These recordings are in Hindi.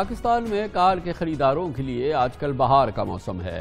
पाकिस्तान में कार के खरीदारों के लिए आजकल बहार का मौसम है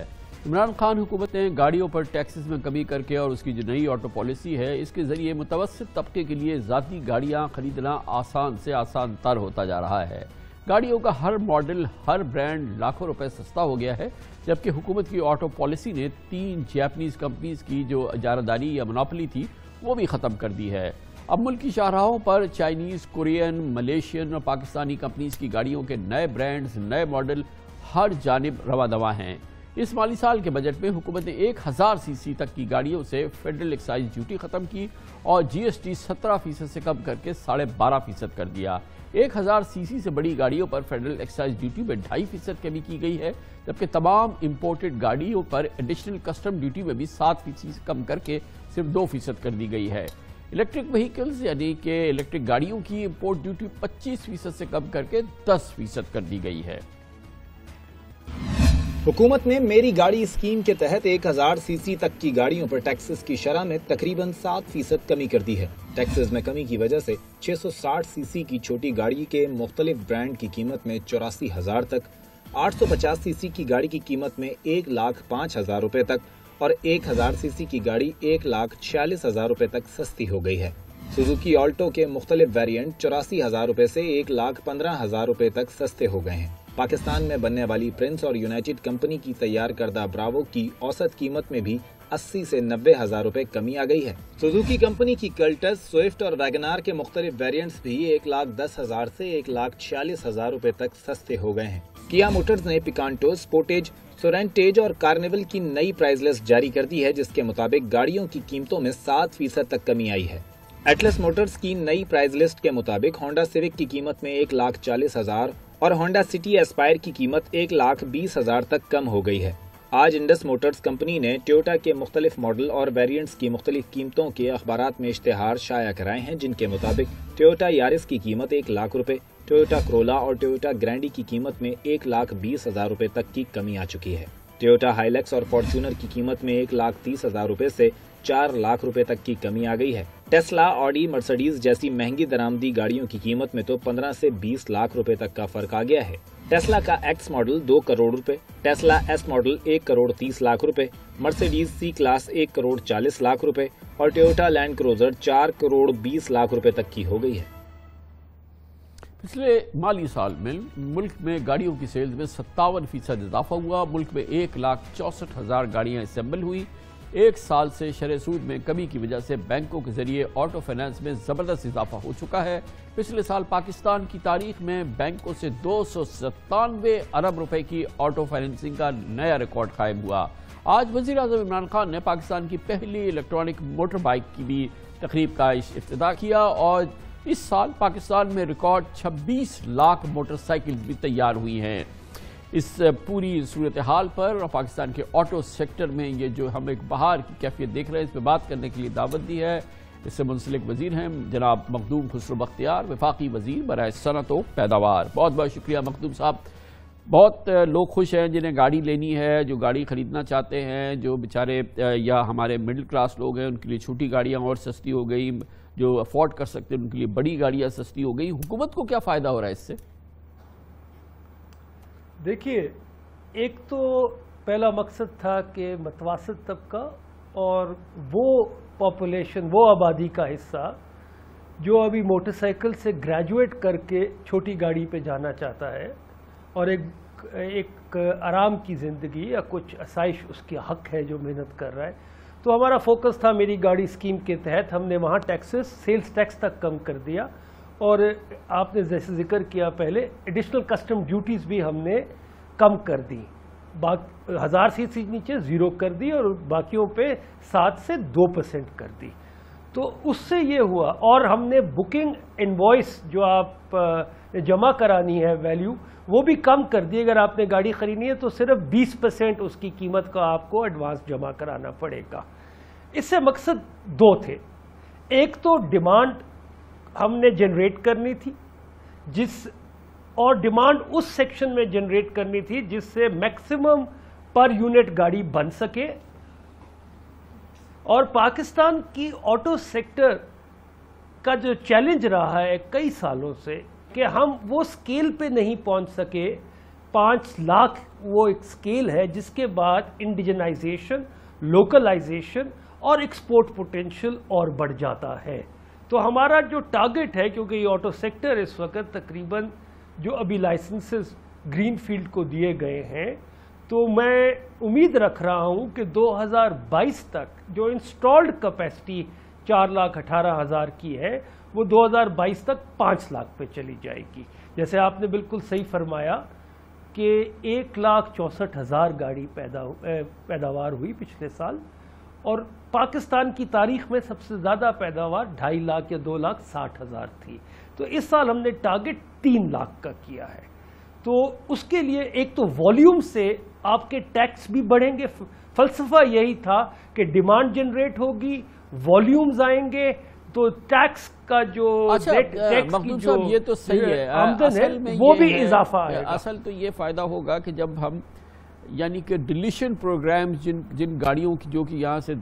इमरान खान हुकूमत ने गाड़ियों पर टैक्सेस में कमी करके और उसकी जो नई ऑटो पॉलिसी है इसके जरिए मुतवसत तबके के लिए ज़ाती गाड़ियाँ खरीदना आसान से आसान तर होता जा रहा है गाड़ियों का हर मॉडल हर ब्रांड लाखों रुपए सस्ता हो गया है जबकि हुकूमत की ऑटो पॉलिसी ने तीन जैपनीज कंपनीज की जो इजारादारी या मुनापली थी वो भी ख़त्म कर दी है अब मुल्क शाहराहों पर चाइनीज़ कुरियन मलेशियन और पाकिस्तानी कंपनीज की गाड़ियों के नए ब्रांड्स नए मॉडल हर जानब रवा दवा हैं इस माली साल के बजट में हुकूमत ने एक हज़ार सी तक की गाड़ियों से फेडरल एक्साइज ड्यूटी ख़त्म की और जी एस टी सत्रह फीसद से कम करके साढ़े बारह फीसद कर दिया एक हज़ार सी से बड़ी गाड़ियों पर फेडरल एक्साइज ड्यूटी में ढाई फीसद कमी की गई है जबकि तमाम इम्पोर्टेड गाड़ियों पर एडिशनल कस्टम ड्यूटी में भी सात फीसद कम करके सिर्फ दो फीसद कर दी गई है इलेक्ट्रिक व्हीकल्स यानी कि इलेक्ट्रिक गाड़ियों की इम्पोर्ट ड्यूटी 25 फीसद से कम करके 10 फीसद कर दी गई है हुकूमत ने मेरी गाड़ी स्कीम के तहत 1000 सीसी तक की गाड़ियों पर टैक्सेस की शरह में तकरीबन 7 फीसद कमी कर दी है टैक्सेस में कमी की वजह से 660 सीसी की छोटी गाड़ी के मुख्तलिफ ब्रांड की कीमत में चौरासी हजार तक पचास सीसी की गाड़ी की कीमत में एक लाख पाँच हजार रूपए तक और 1000 सीसी की गाड़ी एक लाख छियालीस हजार रूपए तक सस्ती हो गई है सुजुकी ऑल्टो के मुख्तलिफ वेरियंट चौरासी हजार रूपए ऐसी एक लाख पंद्रह हजार रूपए तक सस्ते हो गए हैं पाकिस्तान में बनने वाली प्रिंस और यूनाइटेड कंपनी की तैयार करदा ब्रावो की औसत कीमत में भी 80 से नब्बे हजार रूपए कमी आ गई है सुजुकी कंपनी की कल्टस स्विफ्ट और वैगनार के मुख्तलिफ वेरियंट भी एक लाख दस हजार ऐसी एक लाख छियालीस हजार रूपए तक सस्ते हो गए हैं किया मोटर्स ने पिकांटो स्पोर्टेज सोरेंटेज और कार्निवल की नई प्राइस लिस्ट जारी कर दी है जिसके मुताबिक गाड़ियों की कीमतों में सात फीसद तक कमी आई है एटलस मोटर्स की नई प्राइस लिस्ट के मुताबिक होंडा सिविक की कीमत में एक लाख चालीस हजार और होंडा सिटी एस्पायर की कीमत एक लाख बीस हजार तक कम हो गई है आज इंडस मोटर्स कंपनी ने टोयोटा के मुख्तलिफ मॉडल और वेरियंट्स की मुख्तलिफ कीमतों के अखबार में इश्तहार शाया कराए हैं जिनके मुताबिक टोयोटा यारिस की कीमत एक लाख रुपए टोयोटा क्रोला और टोयोटा ग्रैंडी की कीमत में एक लाख बीस हजार रूपए तक की कमी आ चुकी है टोयोटा हाइलेक्स और फॉर्च्यूनर की कीमत में एक लाख तीस हजार रूपए से चार लाख रूपए तक की कमी आ गई है टेस्ला ऑडी मर्सिडीज जैसी महंगी दरामदी गाड़ियों की कीमत में तो 15 से 20 लाख रुपए तक का फर्क आ गया है टेस्ला का एक्स मॉडल दो करोड़ रुपए, टेस्ला एस मॉडल एक करोड़ तीस लाख रुपए, मर्सिडीज सी क्लास एक करोड़ चालीस लाख रुपए और टोयोटा लैंड क्रूजर चार करोड़ बीस लाख रुपए तक की हो गई है पिछले माली साल में मुल्क में गाड़ियों की सेल्स में सत्तावन फीसद इजाफा हुआ मुल्क में एक लाख चौंसठ हज़ार गाड़ियाँ इसम्बल हुई एक साल से शर सूद में कमी की वजह से बैंकों के जरिए ऑटो फाइनेंस में ज़बरदस्त इजाफा हो चुका है पिछले साल पाकिस्तान की तारीख में बैंकों से दो सौ सत्तानवे अरब रुपए की ऑटो फाइनेंसिंग का नया रिकॉर्ड कायम हुआ आज वजी अजम इमरान खान ने पाकिस्तान की पहली इलेक्ट्रॉनिक मोटर बाइक की भी तकरीब का इफ्त किया और इस साल पाकिस्तान में रिकॉर्ड 26 लाख मोटरसाइकिल भी तैयार हुई हैं इस पूरी सूरत हाल पर पाकिस्तान के ऑटो सेक्टर में ये जो हम एक बाहर की कैफियत देख रहे हैं इस पर बात करने के लिए दावत दी है इससे मुंसलिक वजीर हैं जनाब मखदूम खुसरो बख्तियार वफाकी वजीर बरए सनत पैदावार बहुत बहुत शुक्रिया मखदूम साहब बहुत लोग खुश हैं जिन्हें गाड़ी लेनी है जो गाड़ी ख़रीदना चाहते हैं जो बेचारे या हमारे मिडिल क्लास लोग हैं उनके लिए छोटी गाड़ियाँ और सस्ती हो गई जो अफोर्ड कर सकते हैं उनके लिए बड़ी गाड़ियाँ सस्ती हो गई हुकूमत को क्या फ़ायदा हो रहा है इससे देखिए एक तो पहला मकसद था कि मतवासद तबका और वो पॉपुलेशन वो आबादी का हिस्सा जो अभी मोटरसाइकिल से ग्रेजुएट करके छोटी गाड़ी पे जाना चाहता है और एक एक आराम की ज़िंदगी या कुछ आसाइश उसकी हक है जो मेहनत कर रहा है तो हमारा फोकस था मेरी गाड़ी स्कीम के तहत हमने वहाँ टैक्सेस सेल्स टैक्स तक कम कर दिया और आपने जैसे जिक्र किया पहले एडिशनल कस्टम ड्यूटीज़ भी हमने कम कर दी बा हज़ार सी सी नीचे ज़ीरो कर दी और बाकियों पे सात से दो परसेंट कर दी तो उससे ये हुआ और हमने बुकिंग इन्वॉइस जो आप जमा करानी है वैल्यू वो भी कम कर दी अगर आपने गाड़ी ख़रीदनी है तो सिर्फ 20 परसेंट उसकी कीमत का आपको एडवांस जमा कराना पड़ेगा इससे मकसद दो थे एक तो डिमांड हमने जनरेट करनी थी जिस और डिमांड उस सेक्शन में जनरेट करनी थी जिससे मैक्सिमम पर यूनिट गाड़ी बन सके और पाकिस्तान की ऑटो सेक्टर का जो चैलेंज रहा है कई सालों से कि हम वो स्केल पे नहीं पहुंच सके पाँच लाख वो एक स्केल है जिसके बाद इंडिजनाइजेशन लोकलाइजेशन और एक्सपोर्ट पोटेंशियल और बढ़ जाता है तो हमारा जो टारगेट है क्योंकि ये ऑटो सेक्टर इस वक्त तकरीबन जो अभी लाइसेंसेस ग्रीन फील्ड को दिए गए हैं तो मैं उम्मीद रख रहा हूँ कि 2022 तक जो इंस्टॉल्ड कैपेसिटी चार लाख अठारह हज़ार की है वो 2022 तक पाँच लाख पे चली जाएगी जैसे आपने बिल्कुल सही फरमाया कि एक लाख चौंसठ हज़ार गाड़ी पैदा पैदावार हुई पिछले साल और पाकिस्तान की तारीख में सबसे ज़्यादा पैदावार ढाई लाख या दो लाख साठ हज़ार थी तो इस साल हमने टारगेट तीन लाख का किया है तो उसके लिए एक तो वॉल्यूम से आपके टैक्स भी बढ़ेंगे फलसफा यही था कि डिमांड जनरेट होगी वॉल्यूम्स आएंगे तो टैक्स का जो अच्छा, की जो ये तो सही है आमदन है वो भी इजाफा है असल तो ये फायदा होगा कि जब हम यानी कि डिलीशन प्रोग्राम्स जिन जिन गाड़ियों की जो कि यहाँ से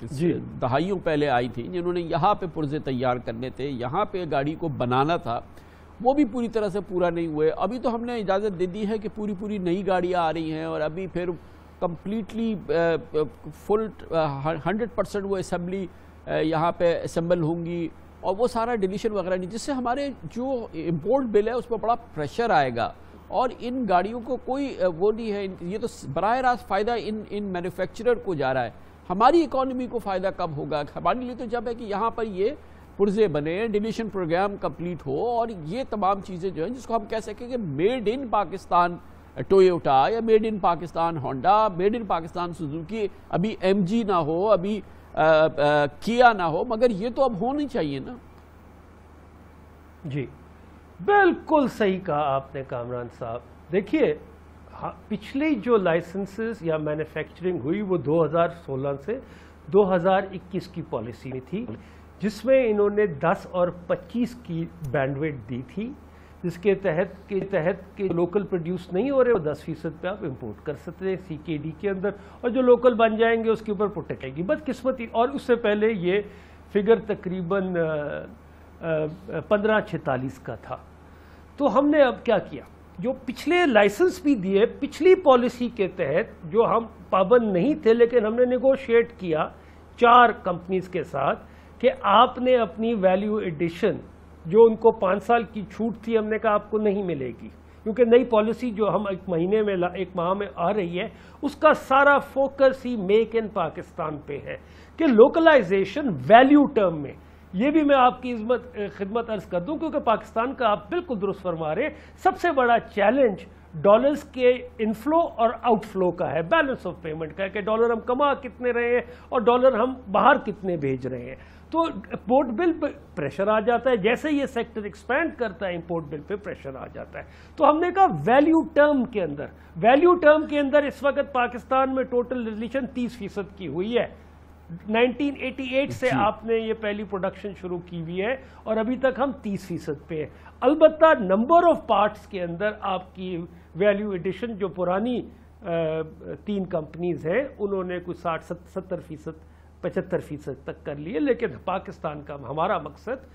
दहाइयों पहले आई थी जिन्होंने यहाँ पे पुर्जे तैयार करने थे यहाँ पे गाड़ी को बनाना था वो भी पूरी तरह से पूरा नहीं हुए अभी तो हमने इजाज़त दे दी है कि पूरी पूरी नई गाड़ियाँ आ रही हैं और अभी फिर कम्प्लीटली फुल हंड्रेड परसेंट वो असम्बली यहाँ पे असम्बल होंगी और वो सारा डिलीशन वगैरह नहीं जिससे हमारे जो इम्पोर्ट बिल है उस पर बड़ा प्रेशर आएगा और इन गाड़ियों को कोई वो नहीं है ये तो बर रास्त फ़ायदा इन इन मैन्युफैक्चरर को जा रहा है हमारी इकोनॉमी को फ़ायदा कब होगा हमारे लिए तो जब है कि यहाँ पर ये पुर्जे बने डिलीशन प्रोग्राम कम्प्लीट हो और ये तमाम चीज़ें जो हैं जिसको हम कह सकें कि मेड इन पाकिस्तान टोयोटा या made in Pakistan Honda made in Pakistan Suzuki अभी एमजी ना हो अभी आ, आ, किया ना हो मगर ये तो अब होनी चाहिए ना जी बिल्कुल सही कहा आपने कामरान साहब देखिए पिछली जो लाइसेंसेस या मैन्युफैक्चरिंग हुई वो 2016 से 2021 की पॉलिसी में थी जिसमें इन्होंने 10 और 25 की बैंडविड दी थी जिसके तहत के तहत के लोकल प्रोड्यूस नहीं हो रहे वो दस फीसद पर आप इम्पोर्ट कर सकते हैं सी के डी के अंदर और जो लोकल बन जाएंगे उसके ऊपर प्रोटेक्ट आएगी ही और उससे पहले ये फिगर तकरीबन पंद्रह छतालीस का था तो हमने अब क्या किया जो पिछले लाइसेंस भी दिए पिछली पॉलिसी के तहत जो हम पाबंद नहीं थे लेकिन हमने निगोशिएट किया चार कंपनीज के साथ कि आपने अपनी वैल्यू एडिशन जो उनको पाँच साल की छूट थी हमने कहा आपको नहीं मिलेगी क्योंकि नई पॉलिसी जो हम एक महीने में एक माह में आ रही है उसका सारा फोकस ही मेक इन पाकिस्तान पे है कि लोकलाइजेशन वैल्यू टर्म में ये भी मैं आपकी इज्मत खिदमत अर्ज कर दूं क्योंकि पाकिस्तान का आप बिल्कुल दुरुस्त फरमा रहे सबसे बड़ा चैलेंज डॉलर्स के इनफ्लो और आउटफ्लो का है बैलेंस ऑफ पेमेंट का है कि डॉलर हम कमा कितने रहे हैं और डॉलर हम बाहर कितने भेज रहे हैं तो इम्पोर्ट बिल पे प्रेशर आ जाता है जैसे ये सेक्टर एक्सपेंड करता है इम्पोर्ट बिल पे प्रेशर आ जाता है तो हमने कहा वैल्यू टर्म के अंदर वैल्यू टर्म के अंदर इस वक्त पाकिस्तान में टोटल रिलेशन तीस फीसद की हुई है 1988 से आपने ये पहली प्रोडक्शन शुरू की हुई है और अभी तक हम 30 फीसद पे हैं अलबत् नंबर ऑफ पार्ट्स के अंदर आपकी वैल्यू एडिशन जो पुरानी तीन कंपनीज हैं उन्होंने कुछ साठ सत्तर फीसद पचहत्तर फीसद तक कर लिए लेकिन पाकिस्तान का हमारा मकसद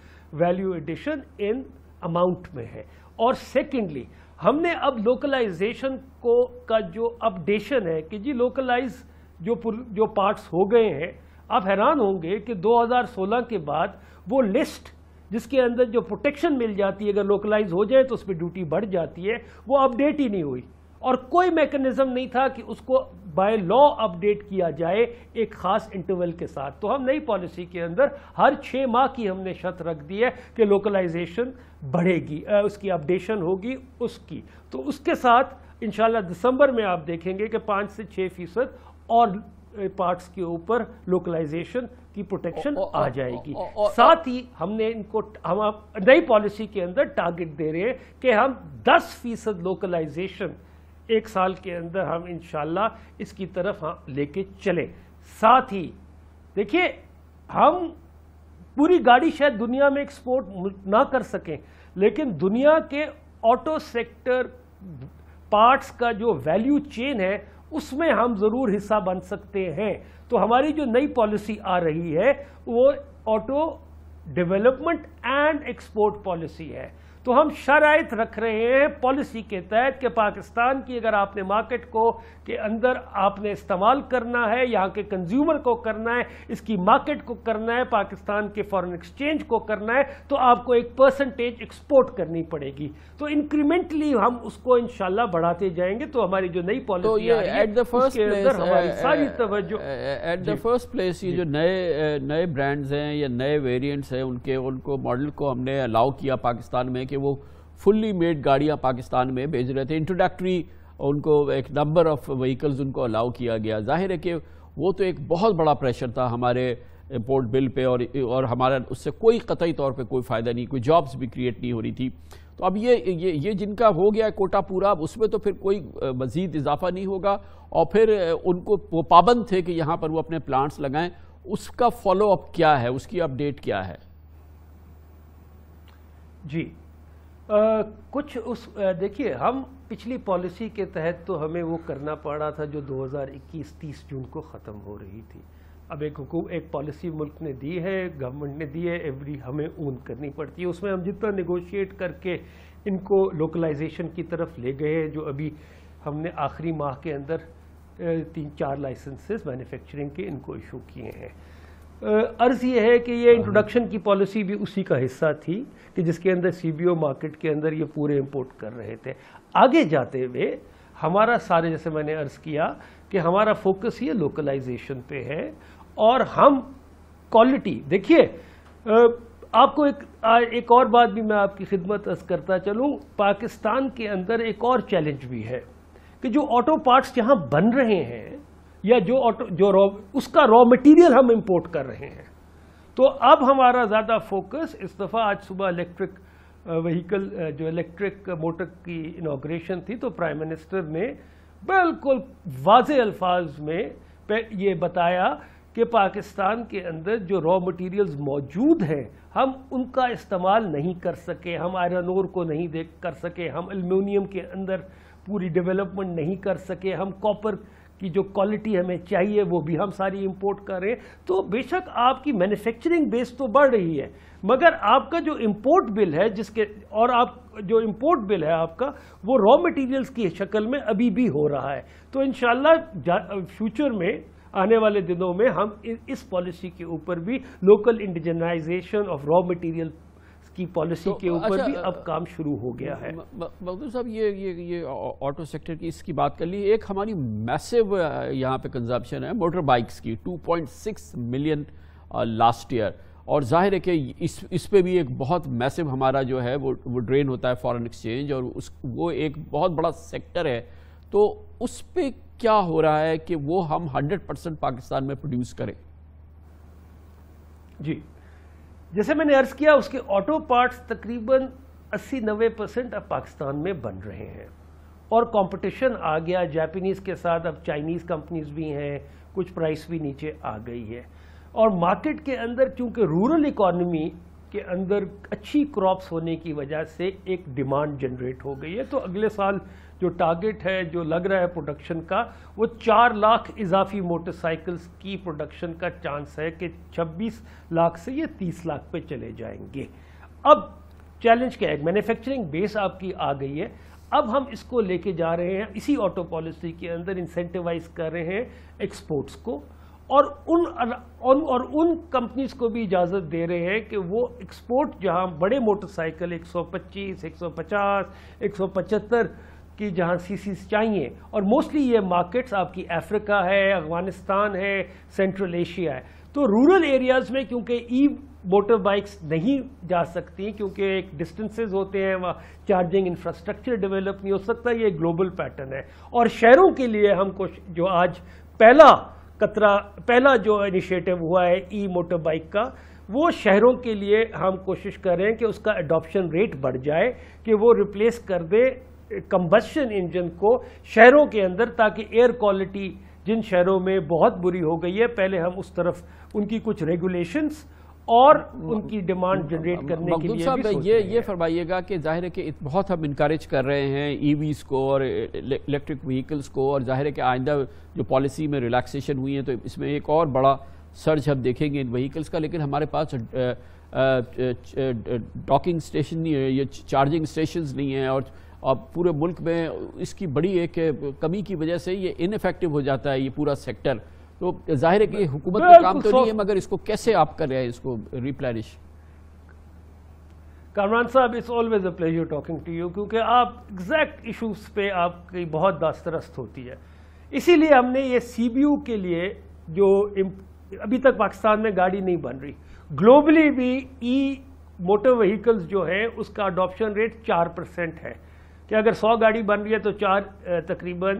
वैल्यू एडिशन इन अमाउंट में है और सेकेंडली हमने अब लोकलाइजेशन को का जो अपडेशन है कि जी लोकलाइज जो जो पार्ट्स हो गए हैं आप हैरान होंगे कि 2016 के बाद वो लिस्ट जिसके अंदर जो प्रोटेक्शन मिल जाती है अगर लोकलाइज हो जाए तो उस पर ड्यूटी बढ़ जाती है वो अपडेट ही नहीं हुई और कोई मैकेनिज्म नहीं था कि उसको बाय लॉ अपडेट किया जाए एक खास इंटरवल के साथ तो हम नई पॉलिसी के अंदर हर छः माह की हमने शर्त रख दी है कि लोकलाइजेशन बढ़ेगी उसकी अपडेशन होगी उसकी तो उसके साथ इन दिसंबर में आप देखेंगे कि पाँच से छः फीसद और पार्ट्स के ऊपर लोकलाइजेशन की प्रोटेक्शन आ जाएगी ओ, साथ ही हमने इनको हम नई पॉलिसी के अंदर टारगेट दे रहे हैं कि हम दस फीसद लोकलाइजेशन एक साल के अंदर हम इन इसकी तरफ हाँ लेके चले साथ ही देखिए हम पूरी गाड़ी शायद दुनिया में एक्सपोर्ट ना कर सकें लेकिन दुनिया के ऑटो सेक्टर पार्ट्स का जो वैल्यू चेन है उसमें हम ज़रूर हिस्सा बन सकते हैं तो हमारी जो नई पॉलिसी आ रही है वो auto development and export policy है तो हम शरात रख रहे हैं पॉलिसी के तहत कि पाकिस्तान की अगर आपने मार्केट को के अंदर आपने इस्तेमाल करना है यहाँ के कंज्यूमर को करना है इसकी मार्केट को करना है पाकिस्तान के फॉरेन एक्सचेंज को करना है तो आपको एक परसेंटेज एक्सपोर्ट करनी पड़ेगी तो इंक्रीमेंटली हम उसको इनशाला बढ़ाते जाएंगे तो हमारी जो नई पॉलिसी एट द फर्स्ट हमारी सारी तवज्जो एट द फर्स्ट प्लेस ये जो नए नए ब्रांड्स हैं या नए वेरियंट्स हैं उनके उनको मॉडल को हमने अलाउ किया पाकिस्तान में कि वो फुल्ली मेड गाड़ियाँ पाकिस्तान में भेज रहे थे इंट्रोडक्टरी उनको एक नंबर ऑफ व्हीकल्स उनको अलाउ किया गया जाहिर है कि वो तो एक बहुत बड़ा प्रेशर था हमारे इम्पोर्ट बिल पे और और हमारा उससे कोई कतई तौर पे कोई फ़ायदा नहीं कोई जॉब्स भी क्रिएट नहीं हो रही थी तो अब ये ये ये जिनका हो गया कोटा पूरा उसमें तो फिर कोई मज़ीद इजाफा नहीं होगा और फिर उनको वो पाबंद थे कि यहाँ पर वो अपने प्लांट्स लगाएं उसका फॉलो अप क्या है उसकी अपडेट क्या है जी आ, कुछ उस देखिए हम पिछली पॉलिसी के तहत तो हमें वो करना पड़ा था जो 2021-30 जून को ख़त्म हो रही थी अब एक हुकूम एक पॉलिसी मुल्क ने दी है गवर्नमेंट ने दी है एवरी हमें ऊन करनी पड़ती है उसमें हम जितना निगोशिएट करके इनको लोकलाइजेशन की तरफ ले गए हैं जो अभी हमने आखिरी माह के अंदर तीन चार लाइसेंसेस मैन्युफैक्चरिंग के इनको इशू किए हैं अर्ज़ ये है कि ये इंट्रोडक्शन की पॉलिसी भी उसी का हिस्सा थी कि जिसके अंदर सीबीओ मार्केट के अंदर ये पूरे इंपोर्ट कर रहे थे आगे जाते हुए हमारा सारे जैसे मैंने अर्ज़ किया कि हमारा फोकस ये लोकलाइजेशन पे है और हम क्वालिटी देखिए आपको एक आ, एक और बात भी मैं आपकी खिदमत अर्ज करता चलूँ पाकिस्तान के अंदर एक और चैलेंज भी है कि जो ऑटो पार्ट्स यहाँ बन रहे हैं या जो ऑटो जो रॉ उसका रॉ मटेरियल हम इंपोर्ट कर रहे हैं तो अब हमारा ज़्यादा फोकस इस दफ़ा आज सुबह इलेक्ट्रिक व्हीकल uh, uh, जो इलेक्ट्रिक मोटर की इनाग्रेशन थी तो प्राइम मिनिस्टर ने बिल्कुल वाज अल्फाज में ये बताया कि पाकिस्तान के अंदर जो रॉ मटेरियल्स मौजूद हैं हम उनका इस्तेमाल नहीं कर सके हम आयरन ओर को नहीं देख कर सके हम एल्यूमिनियम के अंदर पूरी डेवलपमेंट नहीं कर सके हम कॉपर की जो क्वालिटी हमें चाहिए वो भी हम सारी इंपोर्ट करें तो बेशक आपकी मैन्युफैक्चरिंग बेस तो बढ़ रही है मगर आपका जो इंपोर्ट बिल है जिसके और आप जो इंपोर्ट बिल है आपका वो रॉ मटेरियल्स की शक्ल में अभी भी हो रहा है तो इन फ्यूचर में आने वाले दिनों में हम इस पॉलिसी के ऊपर भी local indigenization of raw material की पॉलिसी तो, के ऊपर अच्छा, भी अब काम शुरू हो गया है मखदूर साहब ये ये ये ऑटो सेक्टर की इसकी बात कर ली एक हमारी मैसिव यहाँ पे कंजम्पशन है मोटर बाइक्स की 2.6 मिलियन लास्ट ईयर और जाहिर है कि इस इस पर भी एक बहुत मैसिव हमारा जो है वो वो ड्रेन होता है फॉरेन एक्सचेंज और उस वो एक बहुत बड़ा सेक्टर है तो उस पर क्या हो रहा है कि वो हम 100 परसेंट पाकिस्तान में प्रोड्यूस करें जी जैसे मैंने अर्ज किया उसके ऑटो पार्ट्स तकरीबन 80-90 परसेंट अब पाकिस्तान में बन रहे हैं और कंपटीशन आ गया जापानीज़ के साथ अब चाइनीज़ कंपनीज भी हैं कुछ प्राइस भी नीचे आ गई है और मार्केट के अंदर चूंकि रूरल इकोनॉमी के अंदर अच्छी क्रॉप्स होने की वजह से एक डिमांड जनरेट हो गई है तो अगले साल जो टारगेट है जो लग रहा है प्रोडक्शन का वो चार लाख इजाफी मोटरसाइकिल्स की प्रोडक्शन का चांस है कि 26 लाख से ये 30 लाख पे चले जाएंगे अब चैलेंज क्या है मैन्युफैक्चरिंग बेस आपकी आ गई है अब हम इसको लेके जा रहे हैं इसी ऑटो पॉलिसी के अंदर इंसेंटिवाइज कर रहे हैं एक्सपोर्ट्स को और उन और उन कंपनीज को भी इजाज़त दे रहे हैं कि वो एक्सपोर्ट जहां बड़े मोटरसाइकिल 125, 150, 175 कि जहाँ सी चाहिए और मोस्टली ये मार्केट्स आपकी अफ्रीका है अफगानिस्तान है सेंट्रल एशिया है तो रूरल एरियाज़ में क्योंकि ई मोटर बाइक्स नहीं जा सकती क्योंकि एक डिस्टेंसेस होते हैं वहाँ चार्जिंग इंफ्रास्ट्रक्चर डेवलप नहीं हो सकता ये ग्लोबल पैटर्न है और शहरों के लिए हम कुछ जो आज पहला कतरा पहला जो इनिशिएटिव हुआ है ई मोटर बाइक का वो शहरों के लिए हम कोशिश कर रहे हैं कि उसका अडॉप्शन रेट बढ़ जाए कि वो रिप्लेस कर दे कम्बशन इंजन को शहरों के अंदर ताकि एयर क्वालिटी जिन शहरों में बहुत बुरी हो गई है पहले हम उस तरफ उनकी कुछ रेगुलेशंस और उनकी डिमांड जनरेट करने के लिए भी ये ये फरमाइएगा कि जाहिर है कि बहुत हम इनक्रेज कर रहे हैं ईवीज e को और इलेक्ट्रिक व्हीकल्स को और जाहिर है कि आइंदा जो पॉलिसी में रिलैक्सेशन हुई है तो इसमें एक और बड़ा सर्ज हम देखेंगे इन व्हीकल्स का लेकिन हमारे पास डॉकिंग स्टेशन नहीं है ये चार्जिंग स्टेशन नहीं है और और पूरे मुल्क में इसकी बड़ी एक कमी की वजह से ये इनफेक्टिव हो जाता है ये पूरा सेक्टर तो जाहिर है कि हुकूमत का काम तो नहीं है मगर इसको कैसे आप कर रहे हैं इसको रिप्लैनिश कामरान साहब it's always a pleasure talking to you क्योंकि आप एग्जैक्ट इशूज़ पे आपकी बहुत दास्तरस्त होती है इसीलिए हमने ये सी के लिए जो अभी तक पाकिस्तान में गाड़ी नहीं बन रही ग्लोबली भी ई मोटर व्हीकल्स जो है उसका अडॉप्शन रेट चार परसेंट है कि अगर सौ गाड़ी बन रही है तो चार तकरीबन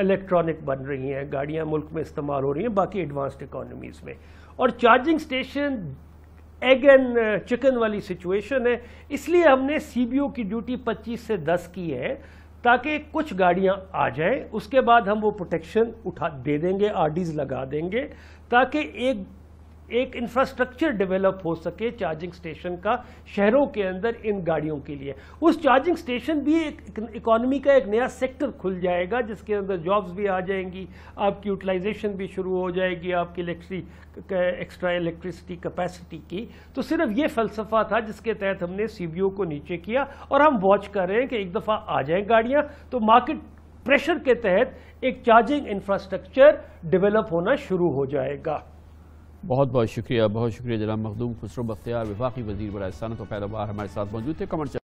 इलेक्ट्रॉनिक बन रही हैं गाड़ियां मुल्क में इस्तेमाल हो रही हैं बाकी एडवांस्ड इकोनॉमीज़ में और charging station egg and chicken वाली सिचुएशन है इसलिए हमने सी की ड्यूटी पच्चीस से दस की है ताकि कुछ गाड़ियां आ जाएं उसके बाद हम वो प्रोटेक्शन उठा दे देंगे आर लगा देंगे ताकि एक एक इंफ्रास्ट्रक्चर डेवलप हो सके चार्जिंग स्टेशन का शहरों के अंदर इन गाड़ियों के लिए उस चार्जिंग स्टेशन भी एक इकोनॉमी का एक नया सेक्टर खुल जाएगा जिसके अंदर जॉब्स भी आ जाएंगी आपकी यूटिलाइजेशन भी शुरू हो जाएगी आपकी इलेक्ट्रिक एक्स्ट्रा इलेक्ट्रिसिटी कैपेसिटी की तो सिर्फ ये फलसफा था जिसके तहत हमने सी को नीचे किया और हम वॉच कर रहे हैं कि एक दफ़ा आ जाए गाड़ियाँ तो मार्केट प्रेशर के तहत एक चार्जिंग इंफ्रास्ट्रक्चर डेवलप होना शुरू हो जाएगा बहुत बहुत शुक्रिया बहुत शुक्रिया जनाब मखदूम खुसरो बख्तियार विफाकी वजीर बरए सनत और पैदावार हमारे साथ मौजूद थे कमर